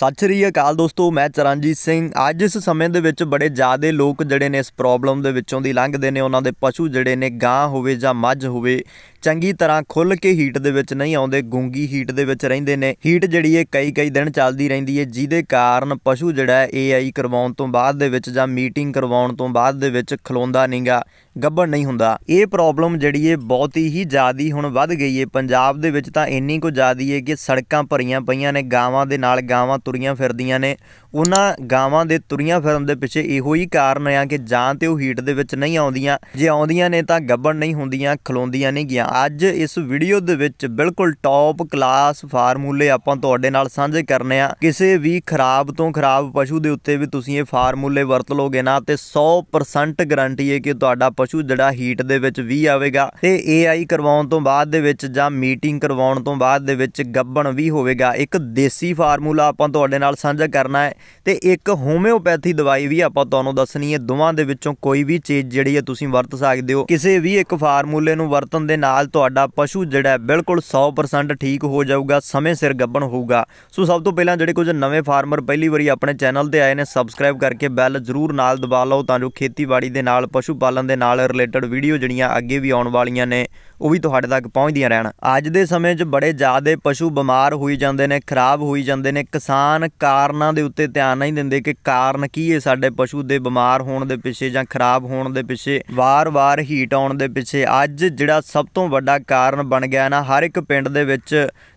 ਸਤਿ ਸ਼੍ਰੀ ਅਕਾਲ ਦੋਸਤੋ ਮੈਂ ਚਰਨਜੀਤ ਸਿੰਘ ਅੱਜ ਇਸ ਸਮੇਂ ਦੇ ਵਿੱਚ ਬੜੇ ਜ਼ਿਆਦੇ ਲੋਕ ਜਿਹੜੇ ਨੇ ਇਸ ਪ੍ਰੋਬਲਮ ਦੇ ਵਿੱਚੋਂ ਦੀ ਲੰਘਦੇ ਨੇ ਉਹਨਾਂ ਦੇ ਪਸ਼ੂ ਜਿਹੜੇ ਨੇ ਗਾਂ ਹੋਵੇ ਜਾਂ ਮੱਝ ਹੋਵੇ ਚੰਗੀ ਤਰ੍ਹਾਂ ਖੁੱਲ ਕੇ ਹੀਟ ਦੇ ਵਿੱਚ ਨਹੀਂ ਆਉਂਦੇ ਗੁੰਗੀ ਹੀਟ ਦੇ ਵਿੱਚ ਰਹਿੰਦੇ ਨੇ ਹੀਟ ਜਿਹੜੀ ਇਹ ਕਈ ਕਈ ਦਿਨ ਚੱਲਦੀ ਰਹਿੰਦੀ ਹੈ ਜਿਹਦੇ ਕਾਰਨ ਪਸ਼ੂ ਜਿਹੜਾ ਏਆਈ ਕਰਵਾਉਣ ਤੋਂ ਬਾਅਦ ਦੇ ਵਿੱਚ ਜਾਂ ਮੀਟਿੰਗ ਕਰਵਾਉਣ ਤੋਂ ਬਾਅਦ ਦੇ ਵਿੱਚ ਖਲੋਂਦਾ ਨਹੀਂਗਾ ਗੱਬੜ ਨਹੀਂ ਹੁੰਦਾ ਇਹ ਪ੍ਰੋਬਲਮ ਜਿਹੜੀ ਹੈ ਬਹੁਤ ਹੀ ਜ਼ਿਆਦੀ ਹੁਣ ਵੱਧ ਗਈ ਹੈ ਪੰਜਾਬ ਦੇ ਵਿੱਚ ਤਾਂ ਇੰਨੀ ਕੁ ਜ਼ਿਆਦੀ ਹੈ ਕਿ ਸੜਕਾਂ ਭਰੀਆਂ ਪਈਆਂ ਨੇ ਗਾਵਾਂ ਦੇ ਨਾਲ ਗਾਵਾਂ Turiñán Ferdinane, ਉਹਨਾਂ ਗਾਵਾਂ ਦੇ ਤੁਰੀਆਂ ਫਿਰਨ ਦੇ ਪਿੱਛੇ ਇਹੋ ਹੀ ਕਾਰਨ ਆ ਕਿ ਜਾਂ ਤੇ ਉਹ ਹੀਟ ਦੇ ਵਿੱਚ ਨਹੀਂ ਆਉਂਦੀਆਂ ਜੇ ਆਉਂਦੀਆਂ ਨੇ ਤਾਂ ਗੱਬਣ ਨਹੀਂ ਹੁੰਦੀਆਂ ਖਲੋਂਦੀਆਂ ਨਹੀਂ ਗਿਆ ਅੱਜ ਇਸ ਵੀਡੀਓ ਦੇ ਵਿੱਚ ਬਿਲਕੁਲ ਟੌਪ ਕਲਾਸ ਫਾਰਮੂਲੇ ਆਪਾਂ ਤੁਹਾਡੇ ਨਾਲ ਸਾਂਝੇ ਕਰਨੇ ਆ ਕਿਸੇ ਵੀ ਖਰਾਬ ਤੋਂ ਖਰਾਬ ਪਸ਼ੂ ਦੇ ਉੱਤੇ ਵੀ ਤੁਸੀਂ ਇਹ ਫਾਰਮੂਲੇ ਵਰਤ ਲੋਗੇ ਨਾ ਤੇ 100% ਗਾਰੰਟੀ ਹੈ ਕਿ ਤੁਹਾਡਾ ਪਸ਼ੂ ਜਿਹੜਾ ਹੀਟ ਦੇ ਵਿੱਚ ਵੀ ਆਵੇਗਾ ਤੇ ਏਆਈ ਕਰਵਾਉਣ ਤੋਂ ਬਾਅਦ ਦੇ ਵਿੱਚ ਜਾਂ ਮੀਟਿੰਗ ਕਰਵਾਉਣ ਤੋਂ ਬਾਅਦ ਦੇ ਵਿੱਚ ਗੱਬਣ ਵੀ ਹੋਵੇਗਾ ਇੱਕ ਦੇਸੀ ਫਾਰਮੂਲਾ ਆਪਾਂ ਤੁਹਾਡੇ ਨਾਲ ਸਾਂਝਾ ਕਰਨਾ ਹੈ ਤੇ ਇੱਕ ਹੋਮਿਓਪੈਥੀ ਦਵਾਈ ਵੀ ਆਪਾਂ ਤੁਹਾਨੂੰ ਦੱਸਣੀ ਹੈ ਦੋਵਾਂ ਦੇ ਵਿੱਚੋਂ ਕੋਈ ਵੀ ਚੀਜ਼ ਜਿਹੜੀ ਹੈ ਤੁਸੀਂ ਵਰਤ ਸਕਦੇ ਹੋ ਕਿਸੇ ਵੀ ਇੱਕ ਫਾਰਮੂਲੇ ਨੂੰ ਵਰਤਣ ਦੇ ਨਾਲ ਤੁਹਾਡਾ ਪਸ਼ੂ ਜਿਹੜਾ ਬਿਲਕੁਲ 100% ਠੀਕ ਹੋ ਜਾਊਗਾ ਸਮੇਂ ਸਿਰ ਗੱਭਣ ਹੋਊਗਾ ਸੋ ਸਭ ਤੋਂ ਪਹਿਲਾਂ ਜਿਹੜੇ ਕੁਝ ਨਵੇਂ ਫਾਰਮਰ ਪਹਿਲੀ ਵਾਰੀ ਆਪਣੇ ਚੈਨਲ ਤੇ ਆਏ ਨੇ ਸਬਸਕ੍ਰਾਈਬ ਕਰਕੇ ਬੈਲ ਜ਼ਰੂਰ ਨਾਲ ਦਬਾ ਲਓ ਤਾਂ ਜੋ ਖੇਤੀਬਾੜੀ ਦੇ ਨਾਲ ਪਸ਼ੂ ਪਾਲਣ ਦੇ ਨਾਲ ਰਿਲੇਟਡ ਵੀਡੀਓ ਜਿਹੜੀਆਂ ਅੱਗੇ ਵੀ ਆਉਣ ਵਾਲੀਆਂ ਨੇ ਉਹ ਵੀ ਤੁਹਾਡੇ ਤੱਕ ਪਹੁੰਚਦੀਆਂ ਰਹਿਣ ਅੱਜ ਦੇ ਸਮੇਂ 'ਚ ਬੜੇ ਜ਼ਿਆਦਾ ਪਸ਼ੂ ਬਿਮਾਰ ਹੋਈ ਜਾਂਦੇ ਨੇ ਖਰਾਬ ਹੋਈ ਜਾਂਦੇ ਨੇ ਕਿਸਾਨ ਕਾਰਨਾਂ ਦੇ ਉੱਤੇ ਧਿਆਨ ਨਹੀਂ ਦਿੰਦੇ ਕਿ ਕਾਰਨ ਕੀ ਹੈ ਸਾਡੇ ਪਸ਼ੂ ਦੇ ਬਿਮਾਰ ਹੋਣ ਦੇ ਪਿੱਛੇ ਜਾਂ ਖਰਾਬ ਹੋਣ ਦੇ ਪਿੱਛੇ ਵਾਰ-ਵਾਰ ਹੀਟ ਆਉਣ ਦੇ ਪਿੱਛੇ ਅੱਜ ਜਿਹੜਾ ਸਭ ਤੋਂ ਵੱਡਾ ਕਾਰਨ ਬਣ ਗਿਆ ਨਾ ਹਰ ਇੱਕ ਪਿੰਡ ਦੇ ਵਿੱਚ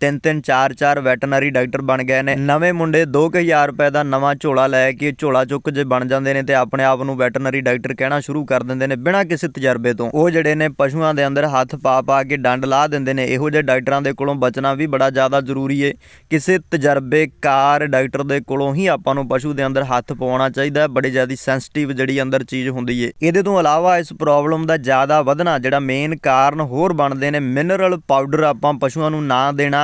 ਤਿੰਨ ਤਿੰਨ ਚਾਰ ਚਾਰ ਵੈਟਰਨਰੀ ਡਾਕਟਰ ਬਣ ਗਏ ਨੇ ਨਵੇਂ ਮੁੰਡੇ 2000 ਰੁਪਏ ਦਾ ਨਵਾਂ ਝੋਲਾ ਲੈ ਕੇ ਝੋਲਾ ਚੁੱਕ ਜੇ ਬਣ ਜਾਂਦੇ ਨੇ ਤੇ ਆਪਣੇ ਆਪ ਨੂੰ ਵੈਟਰਨਰੀ ਡਾਕਟਰ ਕਹਿਣਾ ਸ਼ੁਰੂ ਕਰ ਦਿੰਦੇ ਨੇ ਬਿਨਾਂ ਕਿਸੇ ਤਜਰਬੇ ਤੋਂ ਉਹ ਜਿਹੜੇ ਨੇ ਪਸ਼ੂਆਂ ਦੇ ਅੰਦਰ ਹੱਥ ਪਾ ਪਾ ਕੇ ਡੰਡ ਲਾ ਦਿੰਦੇ ਨੇ ਇਹੋ ਜਿਹੇ ਡਾਕਟਰਾਂ ਦੇ ਕੋਲੋਂ ਬਚਣਾ ਵੀ ਬੜਾ ਜ਼ਿਆਦਾ ਜ਼ਰੂਰੀ ਏ ਕਿਸੇ ਤਜਰਬੇਕਾਰ ਡਾਕਟਰ ਦੇ ਕੋਲੋਂ ਹੀ ਆਪਾਂ ਨੂੰ ਪਸ਼ੂ ਦੇ ਅੰਦਰ ਹੱਥ ਪਾਉਣਾ ਚਾਹੀਦਾ ਹੈ ਬੜੀ ਜ਼ਿਆਦਾ ਸੈਂਸਿਟਿਵ ਜਿਹੜੀ ਅੰਦਰ ਚੀਜ਼ ਹੁੰਦੀ ਏ ਇਹਦੇ ਤੋਂ ਇਲਾਵਾ ਇਸ ਪ੍ਰੋਬਲਮ ਦਾ ਜ਼ਿਆਦਾ ਵਧਣਾ ਜਿਹੜਾ ਮੇਨ ਕਾਰਨ ਹੋਰ ਬਣਦੇ ਨੇ ਮਿਨਰਲ ਪਾਊਡਰ ਆਪਾਂ ਪਸ਼ੂਆਂ ਨੂੰ ਨਾ ਦੇਣਾ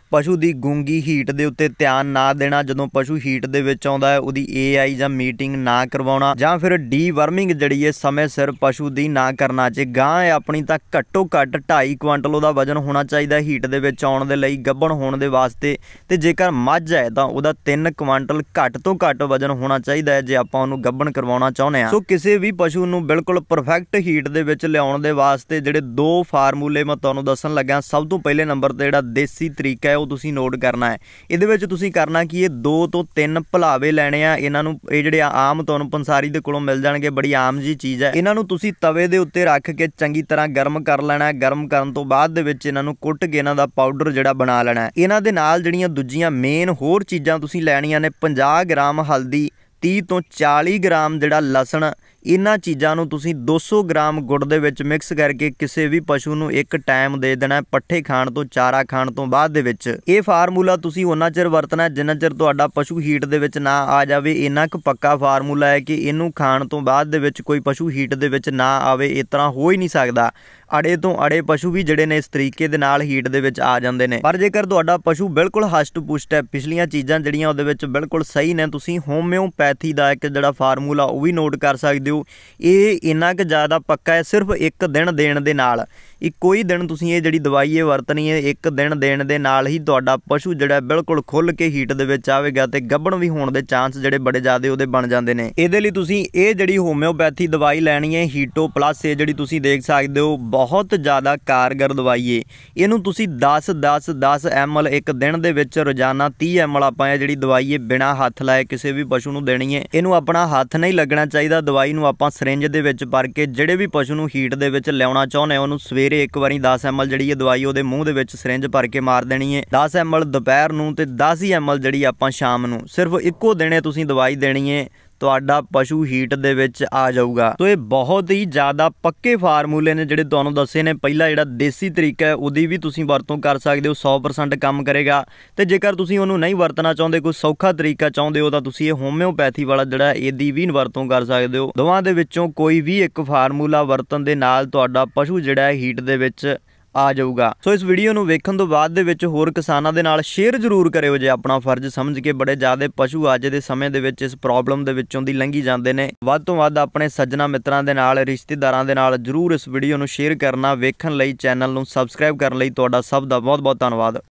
ਪਸ਼ੂ ਦੀ ਗੂੰਗੀ ਹੀਟ ਦੇ ਉੱਤੇ ਧਿਆਨ ਨਾ ਦੇਣਾ ਜਦੋਂ ਪਸ਼ੂ ਹੀਟ ਦੇ ਵਿੱਚ ਆਉਂਦਾ ਹੈ ਉਹਦੀ ਏਆਈ ਜਾਂ ਮੀਟਿੰਗ ਨਾ ਕਰਵਾਉਣਾ ਜਾਂ ਫਿਰ ਡੀ ਵਰਮਿੰਗ ਜਿਹੜੀ ਹੈ ਸਮੇਂ ਸਿਰ ਪਸ਼ੂ ਦੀ ਨਾ ਕਰਨਾ ਚਾਹੀਏ ਗਾਂ ਹੈ ਆਪਣੀ ਤਾਂ ਘੱਟੋ ਘੱਟ 2.5 ਕੁਇੰਟਲ ਉਹਦਾ ਵਜਨ ਹੋਣਾ ਚਾਹੀਦਾ ਹੀਟ ਦੇ ਵਿੱਚ ਆਉਣ ਦੇ ਲਈ ਗੱਭਣ ਹੋਣ ਦੇ ਵਾਸਤੇ ਤੇ ਜੇਕਰ ਮੱਝ ਹੈ ਤਾਂ ਉਹਦਾ 3 ਕੁਇੰਟਲ ਘੱਟ ਤੋਂ ਘੱਟ ਵਜਨ ਹੋਣਾ ਚਾਹੀਦਾ ਹੈ ਜੇ ਆਪਾਂ ਉਹਨੂੰ ਗੱਭਣ ਕਰਵਾਉਣਾ ਚਾਹੁੰਦੇ ਹਾਂ ਸੋ ਕਿਸੇ ਵੀ ਪਸ਼ੂ ਨੂੰ ਬਿਲਕੁਲ ਪਰਫੈਕਟ ਹੀਟ ਦੇ ਵਿੱਚ ਲਿਆਉਣ ਦੇ ਵਾਸਤੇ ਜਿਹੜੇ ਦੋ ਫਾਰਮੂਲੇ ਮੈਂ ਤੁਹਾਨੂੰ ਦੱਸਣ ਲੱਗਾ ਸਭ ਤੋਂ ਪਹਿਲੇ ਨੰਬਰ ਤੇ ਜਿਹੜਾ ਦੇਸੀ ਤਰੀਕਾ ਹੈ ਉਹ ਤੁਸੀਂ ਨੋਟ ਕਰਨਾ ਹੈ ਇਹਦੇ ਵਿੱਚ ਤੁਸੀਂ ਕਰਨਾ ਕੀ ਇਹ ਦੋ ਤੋਂ ਤਿੰਨ ਭਲਾਵੇ ਲੈਣੇ ਆ ਇਹਨਾਂ ਨੂੰ ਇਹ ਜਿਹੜੇ ਆਮ ਤੁਹਾਨੂੰ ਪੰਸਾਰੀ ਦੇ ਕੋਲੋਂ ਮਿਲ ਜਾਣਗੇ ਬੜੀ ਆਮ ਜੀ ਚੀਜ਼ ਹੈ ਇਹਨਾਂ ਨੂੰ ਤੁਸੀਂ ਤਵੇ ਦੇ ਉੱਤੇ ਰੱਖ ਕੇ ਚੰਗੀ ਤਰ੍ਹਾਂ ਗਰਮ ਕਰ ਲੈਣਾ ਗਰਮ ਕਰਨ ਤੋਂ ਬਾਅਦ ਦੇ ਵਿੱਚ ਇਹਨਾਂ ਨੂੰ ਕੁੱਟ ਕੇ ਇਹਨਾਂ ਦਾ ਪਾਊਡਰ ਜਿਹੜਾ ਬਣਾ ਲੈਣਾ ਇਹਨਾਂ ਦੇ ਨਾਲ ਜਿਹੜੀਆਂ ਦੂਜੀਆਂ ਮੇਨ ਹੋਰ ਚੀਜ਼ਾਂ ਤੁਸੀਂ ਲੈਣੀਆਂ ਨੇ 50 ਗ੍ਰਾਮ ਹਲਦੀ 30 ਤੋਂ 40 ਗ੍ਰਾਮ ਜਿਹੜਾ ਲਸਣ ਇਹਨਾਂ ਚੀਜ਼ਾਂ ਨੂੰ ਤੁਸੀਂ 200 ਗ੍ਰਾਮ ਗੁੜ ਦੇ ਵਿੱਚ ਮਿਕਸ ਕਰਕੇ ਕਿਸੇ ਵੀ ਪਸ਼ੂ ਨੂੰ ਇੱਕ ਟਾਈਮ ਦੇ ਦੇਣਾ ਪੱਠੇ ਖਾਣ ਤੋਂ ਚਾਰਾ ਖਾਣ ਤੋਂ ਬਾਅਦ ਦੇ ਵਿੱਚ ਇਹ ਫਾਰਮੂਲਾ ਤੁਸੀਂ ਉਹਨਾਂ ਚਿਰ ਵਰਤਣਾ ਜਿੰਨਾ ਚਿਰ ਤੁਹਾਡਾ ਪਸ਼ੂ ਹੀਟ ਦੇ ਵਿੱਚ ਨਾ ਆ ਜਾਵੇ ਇਹਨਾਂ ਇੱਕ ਪੱਕਾ ਫਾਰਮੂਲਾ ਹੈ ਕਿ ਇਹਨੂੰ ਖਾਣ ਤੋਂ ਬਾਅਦ ਦੇ ਵਿੱਚ ਕੋਈ ਪਸ਼ੂ ਹੀਟ ਦੇ ਵਿੱਚ ਨਾ ਆਵੇ ਇਸ ਤਰ੍ਹਾਂ ਹੋ ਹੀ ਨਹੀਂ ਸਕਦਾ ਅੜੇ ਤੋਂ ਅੜੇ ਪਸ਼ੂ ਵੀ ਜਿਹੜੇ ਨੇ ਇਸ ਤਰੀਕੇ ਦੇ ਨਾਲ ਹੀਟ ਦੇ ਵਿੱਚ ਆ ਜਾਂਦੇ ਨੇ ਪਰ ਜੇਕਰ ਤੁਹਾਡਾ ਪਸ਼ੂ ਬਿਲਕੁਲ ਹਸ਼ਟ ਪੁਸ਼ਟ ਹੈ ਪਿਛਲੀਆਂ ਚੀਜ਼ਾਂ ਜਿਹੜੀਆਂ ਉਹਦੇ ਵਿੱਚ ਬਿਲਕੁਲ ਸਹੀ ਨੇ ਤੁਸੀਂ ਹੋਮਿਓਪੈਥੀ ਦਾ ਇੱਕ ਜਿਹੜਾ ਫਾਰਮੂਲਾ ਉਹ ਵੀ ਨੋਟ ਕਰ ਸਕਦੇ ਹੋ ਇਹ ਇੰਨਾ ਕਿ ਜ਼ਿਆਦਾ ਪੱਕਾ ਹੈ ਸਿਰਫ ਇੱਕ ਦਿਨ ਦੇਣ ਦੇ ਨਾਲ ਇਹ ਕੋਈ ਦਿਨ ਤੁਸੀਂ ਇਹ ਜਿਹੜੀ ਦਵਾਈ ਇਹ ਵਰਤਣੀ ਹੈ ਇੱਕ ਦਿਨ ਦੇਣ ਦੇ ਨਾਲ ਹੀ ਤੁਹਾਡਾ ਪਸ਼ੂ ਜਿਹੜਾ ਬਿਲਕੁਲ ਖੁੱਲ ਕੇ ਹੀਟ ਦੇ ਵਿੱਚ ਆਵੇਗਾ ਤੇ ਗੱਭਣ ਵੀ ਹੋਣ ਦੇ ਚਾਂਸ ਜਿਹੜੇ ਬੜੇ ਜ਼ਿਆਦੇ ਉਹਦੇ ਬਣ ਜਾਂਦੇ ਨੇ ਇਹਦੇ ਲਈ ਤੁਸੀਂ ਇਹ ਜਿਹੜੀ ਹੋਮਿਓਪੈਥੀ ਦਵਾਈ ਲੈਣੀ ਹੈ ਹੀਟੋ ਪਲੱਸ ਇਹ ਜਿਹੜੀ ਤੁਸੀਂ ਦੇਖ ਸਕਦੇ ਹੋ ਬਹੁਤ ਜ਼ਿਆਦਾ ਕਾਰਗਰ ਦਵਾਈ ਹੈ ਇਹਨੂੰ ਤੁਸੀਂ 10 10 10 ਐਮਲ ਇੱਕ ਦਿਨ ਦੇ ਵਿੱਚ ਰੋਜ਼ਾਨਾ 30 ਐਮਲ ਆਪਾਂ ਇਹ ਜਿਹੜੀ ਦਵਾਈ ਹੈ ਬਿਨਾ ਹੱਥ ਲਾਏ ਕਿਸੇ ਵੀ ਪਸ਼ੂ ਨੂੰ ਦੇਣੀ ਹੈ ਇਹਨੂੰ ਆਪਣਾ ਹੱਥ ਨਹੀਂ ਲੱਗਣਾ ਚਾਹੀਦਾ ਦਵਾਈ ਨੂੰ ਆਪਾਂ ਸਿਰਿੰਜ ਦੇ ਵਿੱਚ ਭਰ ਕੇ ਜਿਹੜੇ ਵੀ ਪਸ਼ੂ ਨੂੰ ਹੀਟ ਦੇ ਵਿੱਚ ਲਿਆਉਣਾ ਚਾਹੁੰਦੇ ਹੋ ਉਹਨੂੰ ਸਵੇਰ ਸਵੇਰੇ ਇੱਕ ਵਾਰੀ 10 ਐਮਐਲ ਜਿਹੜੀ ਇਹ ਦਵਾਈ ਉਹਦੇ ਮੂੰਹ ਦੇ ਵਿੱਚ ਸਿਰਿੰਜ ਭਰ ਕੇ ਮਾਰ ਦੇਣੀ ਹੈ 10 ਐਮਐਲ ਦੁਪਹਿਰ ਨੂੰ ਤੇ 10 ਹੀ ਐਮਐਲ ਜਿਹੜੀ ਆਪਾਂ ਸ਼ਾਮ ਨੂੰ ਸਿਰਫ ਇੱਕੋ ਦਿਨੇ ਤੁਸੀਂ ਦਵਾਈ ਦੇਣੀ ਹੈ ਤੁਹਾਡਾ ਪਸ਼ੂ ਹੀਟ ਦੇ ਵਿੱਚ ਆ ਜਾਊਗਾ ਤੋਂ ਇਹ ਬਹੁਤ ਹੀ ਜ਼ਿਆਦਾ ਪੱਕੇ ਫਾਰਮੂਲੇ ਨੇ ਜਿਹੜੇ ਤੁਹਾਨੂੰ ਦੱਸੇ ਨੇ ਪਹਿਲਾ ਜਿਹੜਾ ਦੇਸੀ ਤਰੀਕਾ ਹੈ ਉਹਦੀ ਵੀ ਤੁਸੀਂ ਵਰਤੋਂ ਕਰ ਸਕਦੇ ਹੋ 100% ਕੰਮ ਕਰੇਗਾ ਤੇ ਜੇਕਰ ਤੁਸੀਂ ਉਹਨੂੰ ਨਹੀਂ ਵਰਤਣਾ ਚਾਹੁੰਦੇ ਕੋਈ ਸੌਖਾ ਤਰੀਕਾ ਚਾਹੁੰਦੇ ਹੋ ਤਾਂ ਤੁਸੀਂ ਇਹ ਹੋਮਿਓਪੈਥੀ ਵਾਲਾ ਜਿਹੜਾ ਇਹਦੀ ਵੀ ਵਰਤੋਂ ਕਰ ਸਕਦੇ ਹੋ ਦੋਵਾਂ ਦੇ ਵਿੱਚੋਂ ਕੋਈ ਵੀ ਇੱਕ ਫਾਰਮੂਲਾ ਵਰਤਣ ਦੇ ਨਾਲ ਤੁਹਾਡਾ ਪਸ਼ੂ ਜਿਹੜਾ ਹੈ ਹੀਟ ਦੇ ਵਿੱਚ ਆ ਜਾਊਗਾ ਸੋ ਇਸ ਵੀਡੀਓ ਨੂੰ ਵੇਖਣ ਤੋਂ ਬਾਅਦ ਦੇ ਵਿੱਚ ਹੋਰ ਕਿਸਾਨਾਂ ਦੇ ਨਾਲ ਸ਼ੇਅਰ ਜ਼ਰੂਰ ਕਰਿਓ ਜੇ ਆਪਣਾ ਫਰਜ਼ ਸਮਝ ਕੇ ਬੜੇ ਜ਼ਿਆਦਾ ਪਸ਼ੂ ਅੱਜ ਦੇ ਸਮੇਂ ਦੇ ਵਿੱਚ ਇਸ ਪ੍ਰੋਬਲਮ ਦੇ ਵਿੱਚੋਂ ਦੀ ਲੰਘੀ ਜਾਂਦੇ ਨੇ ਵੱਧ ਤੋਂ ਵੱਧ ਆਪਣੇ ਸੱਜਣਾ ਮਿੱਤਰਾਂ ਦੇ ਨਾਲ ਰਿਸ਼ਤੇਦਾਰਾਂ ਦੇ ਨਾਲ ਜ਼ਰੂਰ ਇਸ ਵੀਡੀਓ ਨੂੰ ਸ਼ੇਅਰ ਕਰਨਾ ਵੇਖਣ ਲਈ ਚੈਨਲ ਨੂੰ ਸਬਸਕ੍ਰਾਈਬ ਕਰਨ ਲਈ ਤੁਹਾਡਾ ਸਭ ਦਾ ਬਹੁਤ-ਬਹੁਤ ਧੰਨਵਾਦ